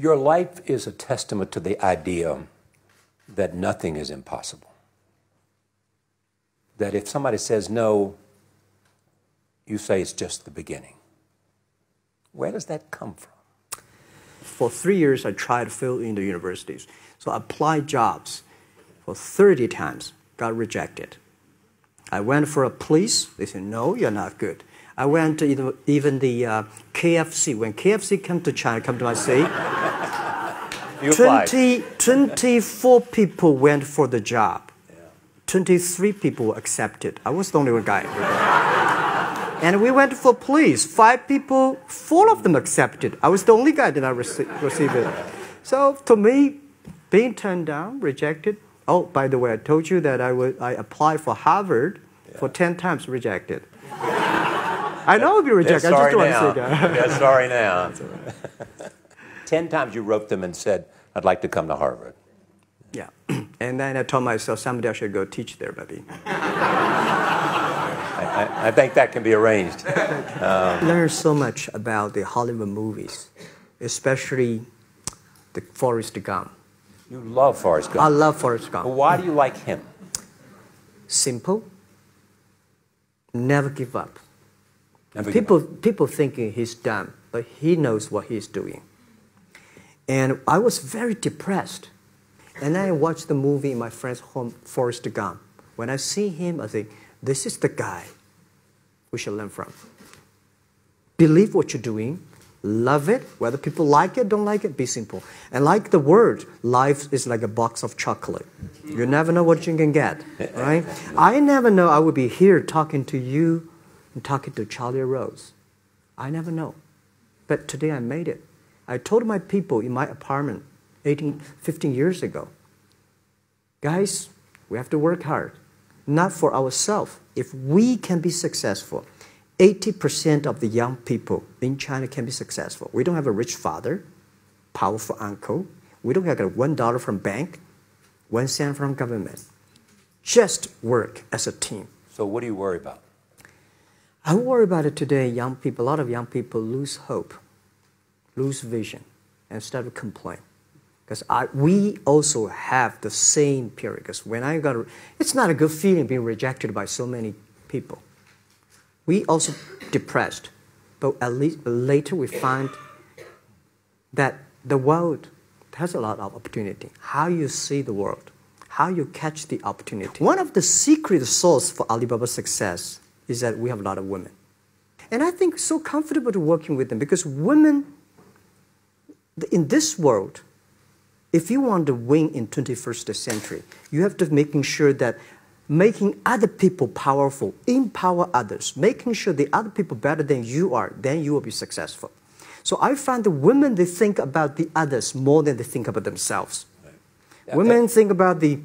Your life is a testament to the idea that nothing is impossible. That if somebody says no, you say it's just the beginning. Where does that come from? For three years, I tried to fill in the universities. So I applied jobs for 30 times, got rejected. I went for a police, they said, no, you're not good. I went to even, the uh, KFC. When KFC came to China, come to my city, you 20, 24 people went for the job. 23 people accepted. I was the only one guy. and we went for police. Five people, four of them accepted. I was the only guy that I rece received it. So to me, being turned down, rejected. Oh, by the way, I told you that I, would, I applied for Harvard yeah. for 10 times rejected. I know I'll be rejected. I just don't want to say that. yeah, sorry now. Ten times you wrote them and said, I'd like to come to Harvard. Yeah. And then I told myself someday I should go teach there, buddy. I, I, I, think that can be arranged. Um, Learn so much about the Hollywood movies, especially the Forrest Gump. You love Forrest Gump. I love Forrest Gump. But why do you like him? Simple. Never give up. Never people give up. people thinking he's dumb, but he knows what he's doing. And I was very depressed. And then I watched the movie in my friend's home, Forrest Gump. When I see him, I think, this is the guy we should learn from. Believe what you're doing, love it, whether people like it, don't like it, be simple. And like the word, life is like a box of chocolate. You never know what you can get, right? I never know I would be here talking to you and talking to Charlie Rose. I never know. But today I made it. I told my people in my apartment 18, 15 years ago guys, we have to work hard, not for ourselves. If we can be successful, 80% of the young people in China can be successful. We don't have a rich father, powerful uncle. We don't have $1 from bank, 1 cent from government. Just work as a team. So what do you worry about? I worry about it today, young people, a lot of young people lose hope lose vision, and start to complain. Because we also have the same period. Because when I got, it's not a good feeling being rejected by so many people. We also depressed, but at least later we find that the world has a lot of opportunity. How you see the world, how you catch the opportunity. One of the secret source for Alibaba's success is that we have a lot of women. And I think so comfortable to working with them because women in this world, if you want to win in 21st century, you have to making sure that making other people powerful, empower others, making sure the other people better than you are, then you will be successful. So I find the women, they think about the others more than they think about themselves. Right. Yeah, women think about the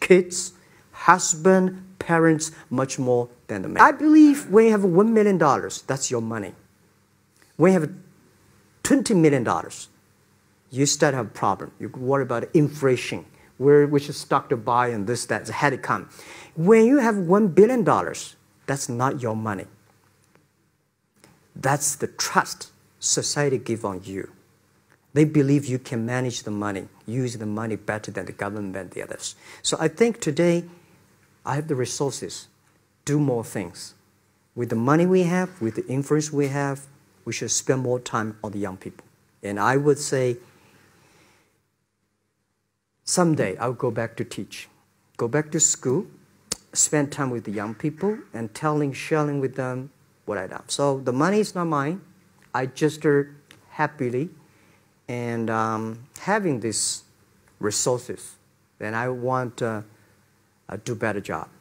kids, husband, parents much more than the men. I believe when you have $1 million, that's your money. When you have $20 million, you start to have a problem. You worry about inflation, where which stock to buy and this, that, had to come. When you have $1 billion, that's not your money. That's the trust society give on you. They believe you can manage the money, use the money better than the government and the others. So I think today, I have the resources, do more things. With the money we have, with the influence we have, we should spend more time on the young people. And I would say someday I'll go back to teach, go back to school, spend time with the young people, and telling, sharing with them what I done. So the money is not mine. I gesture happily and um, having these resources, then I want uh, to do better job.